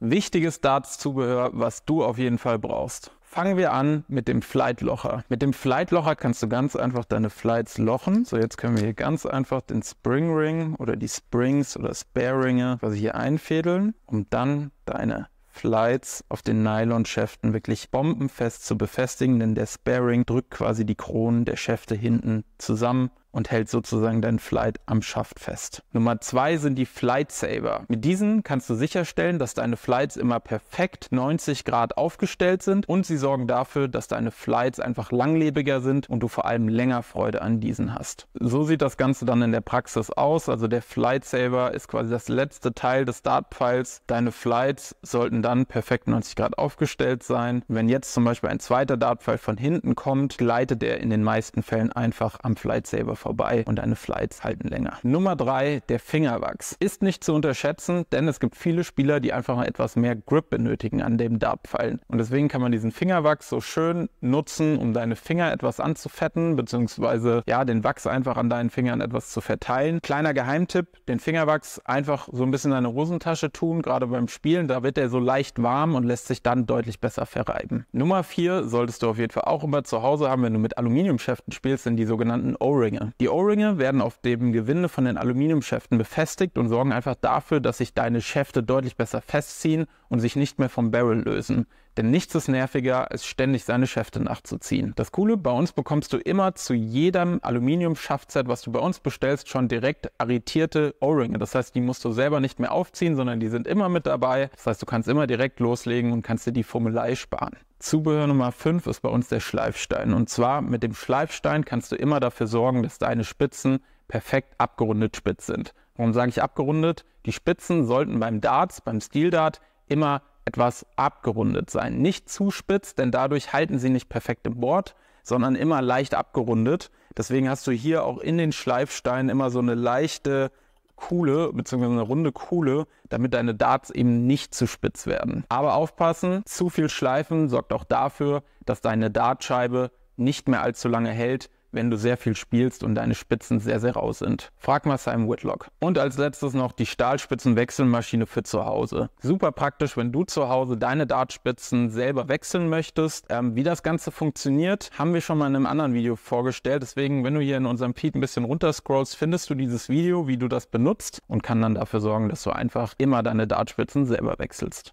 wichtiges Darts-Zubehör, was du auf jeden Fall brauchst. Fangen wir an mit dem Flightlocher. Mit dem Flightlocher kannst du ganz einfach deine Flights lochen. So, jetzt können wir hier ganz einfach den Spring Ring oder die Springs oder Spare Ringe quasi hier einfädeln, um dann deine Flights auf den Nylon-Schäften wirklich bombenfest zu befestigen, denn der Sparring drückt quasi die Kronen der Schäfte hinten zusammen und hält sozusagen dein Flight am Schaft fest. Nummer zwei sind die Flight Saver. Mit diesen kannst du sicherstellen, dass deine Flights immer perfekt 90 Grad aufgestellt sind und sie sorgen dafür, dass deine Flights einfach langlebiger sind und du vor allem länger Freude an diesen hast. So sieht das Ganze dann in der Praxis aus. Also der Flight Saver ist quasi das letzte Teil des Dartpfeils. Deine Flights sollten dann perfekt 90 Grad aufgestellt sein. Wenn jetzt zum Beispiel ein zweiter Dartpfeil von hinten kommt, gleitet er in den meisten Fällen einfach am Flight Saver vorbei und deine Flights halten länger. Nummer drei, der Fingerwachs. Ist nicht zu unterschätzen, denn es gibt viele Spieler, die einfach etwas mehr Grip benötigen an dem dart Und deswegen kann man diesen Fingerwachs so schön nutzen, um deine Finger etwas anzufetten, beziehungsweise ja, den Wachs einfach an deinen Fingern etwas zu verteilen. Kleiner Geheimtipp, den Fingerwachs einfach so ein bisschen in deine Hosentasche tun, gerade beim Spielen, da wird er so leicht warm und lässt sich dann deutlich besser verreiben. Nummer vier solltest du auf jeden Fall auch immer zu Hause haben, wenn du mit Aluminiumschäften spielst, sind die sogenannten O-Ringe. Die O-Ringe werden auf dem Gewinde von den Aluminiumschäften befestigt und sorgen einfach dafür, dass sich deine Schäfte deutlich besser festziehen und sich nicht mehr vom Barrel lösen. Denn nichts ist nerviger, als ständig seine Schäfte nachzuziehen. Das Coole, bei uns bekommst du immer zu jedem Aluminiumschaftset, was du bei uns bestellst, schon direkt arretierte O-Ringe. Das heißt, die musst du selber nicht mehr aufziehen, sondern die sind immer mit dabei. Das heißt, du kannst immer direkt loslegen und kannst dir die Fummelei sparen. Zubehör Nummer 5 ist bei uns der Schleifstein. Und zwar mit dem Schleifstein kannst du immer dafür sorgen, dass deine Spitzen perfekt abgerundet spitz sind. Warum sage ich abgerundet? Die Spitzen sollten beim Darts, beim Stildart immer etwas abgerundet sein. Nicht zu spitz, denn dadurch halten sie nicht perfekt im Board, sondern immer leicht abgerundet. Deswegen hast du hier auch in den Schleifsteinen immer so eine leichte Kuhle beziehungsweise eine runde Kuhle, damit deine Darts eben nicht zu spitz werden. Aber aufpassen, zu viel Schleifen sorgt auch dafür, dass deine Dartscheibe nicht mehr allzu lange hält wenn du sehr viel spielst und deine Spitzen sehr, sehr raus sind. Frag mal Simon Whitlock. Und als letztes noch die Stahlspitzenwechselmaschine für zu Hause. Super praktisch, wenn du zu Hause deine Dartspitzen selber wechseln möchtest. Ähm, wie das Ganze funktioniert, haben wir schon mal in einem anderen Video vorgestellt. Deswegen, wenn du hier in unserem Feed ein bisschen runterscrollst, findest du dieses Video, wie du das benutzt und kann dann dafür sorgen, dass du einfach immer deine Dartspitzen selber wechselst.